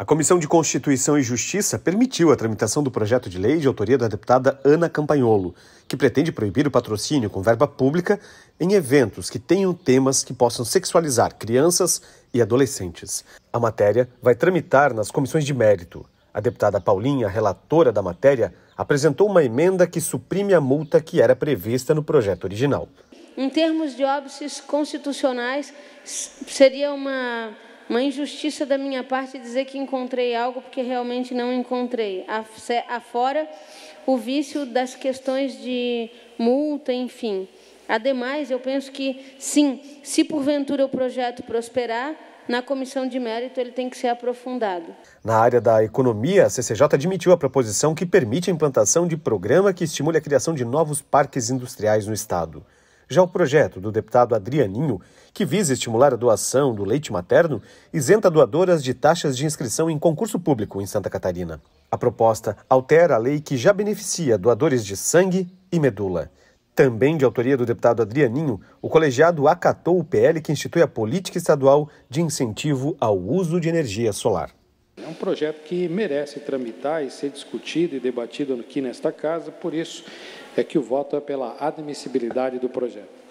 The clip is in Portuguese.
A Comissão de Constituição e Justiça permitiu a tramitação do projeto de lei de autoria da deputada Ana Campagnolo, que pretende proibir o patrocínio com verba pública em eventos que tenham temas que possam sexualizar crianças e adolescentes. A matéria vai tramitar nas comissões de mérito. A deputada Paulinha, relatora da matéria, apresentou uma emenda que suprime a multa que era prevista no projeto original. Em termos de óbices constitucionais, seria uma uma injustiça da minha parte dizer que encontrei algo porque realmente não encontrei. Afora o vício das questões de multa, enfim. Ademais, eu penso que, sim, se porventura o projeto prosperar, na comissão de mérito ele tem que ser aprofundado. Na área da economia, a CCJ admitiu a proposição que permite a implantação de programa que estimule a criação de novos parques industriais no estado. Já o projeto do deputado Adrianinho, que visa estimular a doação do leite materno, isenta doadoras de taxas de inscrição em concurso público em Santa Catarina. A proposta altera a lei que já beneficia doadores de sangue e medula. Também de autoria do deputado Adrianinho, o colegiado acatou o PL que institui a política estadual de incentivo ao uso de energia solar um projeto que merece tramitar e ser discutido e debatido aqui nesta casa, por isso é que o voto é pela admissibilidade do projeto.